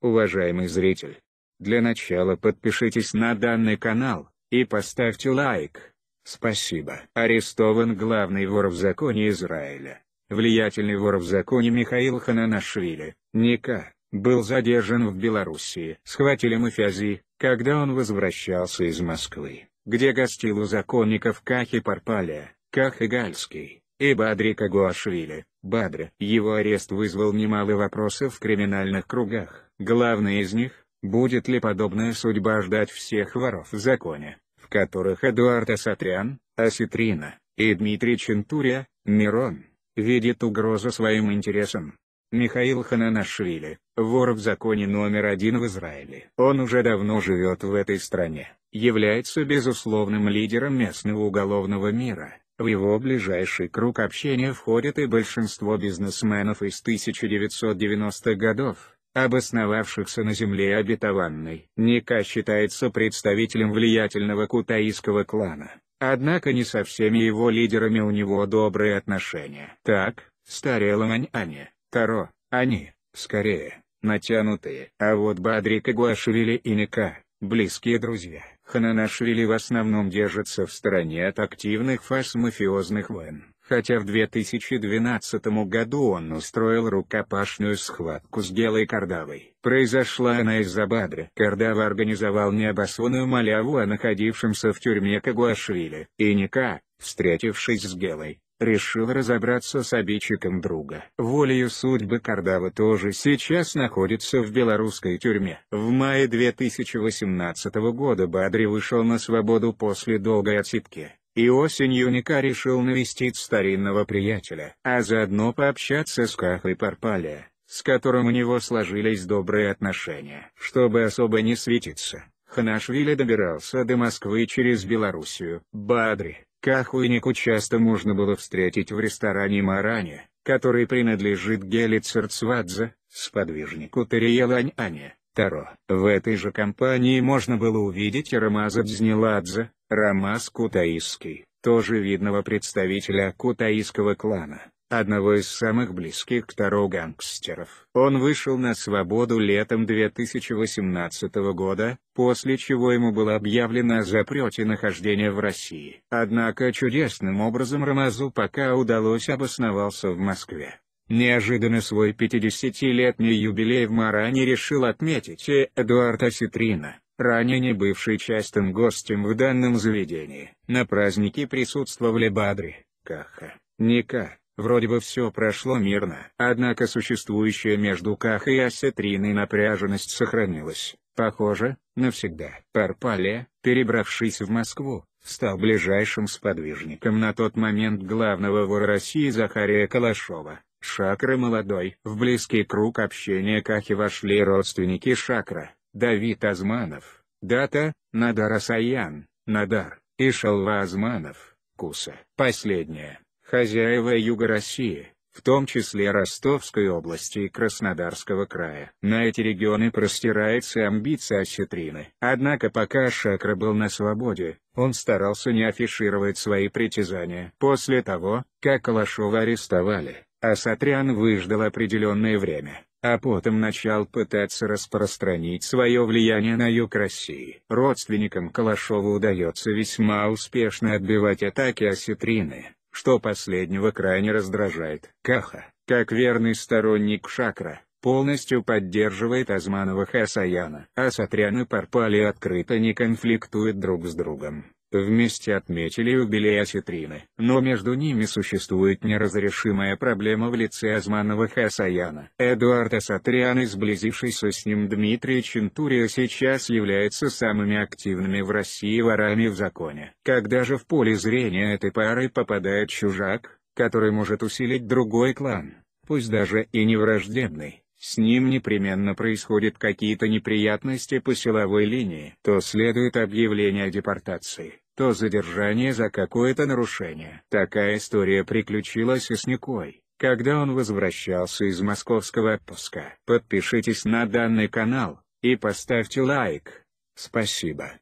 Уважаемый зритель, для начала подпишитесь на данный канал, и поставьте лайк. Спасибо. Арестован главный вор в законе Израиля, влиятельный вор в законе Михаил Хананашвили, Ника, был задержан в Белоруссии. Схватили мафиази, когда он возвращался из Москвы, где гостил у законников Кахи Парпалия, Кахи Гальский. Эбадри Кагуашвили, Бадре. Его арест вызвал немало вопросов в криминальных кругах. Главный из них, будет ли подобная судьба ждать всех воров в законе, в которых Эдуард Асатрян, Аситрина, и Дмитрий Чентуря, Мирон, видит угрозу своим интересам. Михаил Хананашвили, вор в законе номер один в Израиле. Он уже давно живет в этой стране, является безусловным лидером местного уголовного мира, в его ближайший круг общения входит и большинство бизнесменов из 1990-х годов, обосновавшихся на земле обетованной. Ника считается представителем влиятельного кутаистского клана, однако не со всеми его лидерами у него добрые отношения. Так, Старе Маньане, Таро, они, скорее, натянутые. А вот Бадрик и Гуашвили и Ника, близкие друзья. Хананашвили в основном держится в стороне от активных фаз мафиозных войн, хотя в 2012 году он устроил рукопашную схватку с Гелой Кардавой. Произошла она из-за Бадры. Кардава организовал необоснованную маляву о находившемся в тюрьме Кагуашвили, и Ника, встретившись с Гелой, решил разобраться с обидчиком друга. Волею судьбы Кардава тоже сейчас находится в белорусской тюрьме. В мае 2018 года Бадри вышел на свободу после долгой отсидки. И осенью Ника решил навестить старинного приятеля, а заодно пообщаться с Кахой Парпале, с которым у него сложились добрые отношения. Чтобы особо не светиться, Ханашвили добирался до Москвы через Белоруссию. Бадри, Кахуйнику часто можно было встретить в ресторане Маране, который принадлежит Гели Церцвадзе, сподвижнику Тариелань-Ане, Таро. В этой же компании можно было увидеть и Рамаза Дзниладзе, Рамаз Кутаиский, тоже видного представителя кутаисского клана одного из самых близких к Таро гангстеров. Он вышел на свободу летом 2018 года, после чего ему было объявлено о запрете нахождения в России. Однако чудесным образом Рамазу пока удалось обосновался в Москве. Неожиданно свой 50-летний юбилей в Маране решил отметить и Эдуард Осетрина, ранее не бывший частым гостем в данном заведении. На празднике присутствовали Бадри, Каха, Ника, Вроде бы все прошло мирно, однако существующая между Ках и Ассетриной напряженность сохранилась, похоже, навсегда. Парпале, перебравшись в Москву, стал ближайшим сподвижником на тот момент главного вора России Захария Калашова. Шакры молодой. В близкий круг общения Кахи вошли родственники Шакра, Давид Азманов, Дата, Надар Асаян, Надар, и Шалва Азманов, Куса. Последняя, хозяева Юга России, в том числе Ростовской области и Краснодарского края. На эти регионы простирается амбиция Осетрины. Однако пока Шакра был на свободе, он старался не афишировать свои притязания. После того, как Калашова арестовали, Асатрян выждал определенное время, а потом начал пытаться распространить свое влияние на юг России. Родственникам Калашова удается весьма успешно отбивать атаки осетрины что последнего крайне раздражает. Каха, как верный сторонник Шакра, полностью поддерживает Азманова Хасаяна. А Сатрян и Парпали открыто не конфликтуют друг с другом. Вместе отметили юбилей Аситрины. Но между ними существует неразрешимая проблема в лице Азманова Хасаяна. Эдуард Асатрян и сблизившийся с ним Дмитрий Чентурио сейчас являются самыми активными в России ворами в законе. Когда же в поле зрения этой пары попадает чужак, который может усилить другой клан, пусть даже и не враждебный, с ним непременно происходят какие-то неприятности по силовой линии. То следует объявление о депортации, то задержание за какое-то нарушение. Такая история приключилась и с Никой, когда он возвращался из московского отпуска. Подпишитесь на данный канал, и поставьте лайк. Спасибо.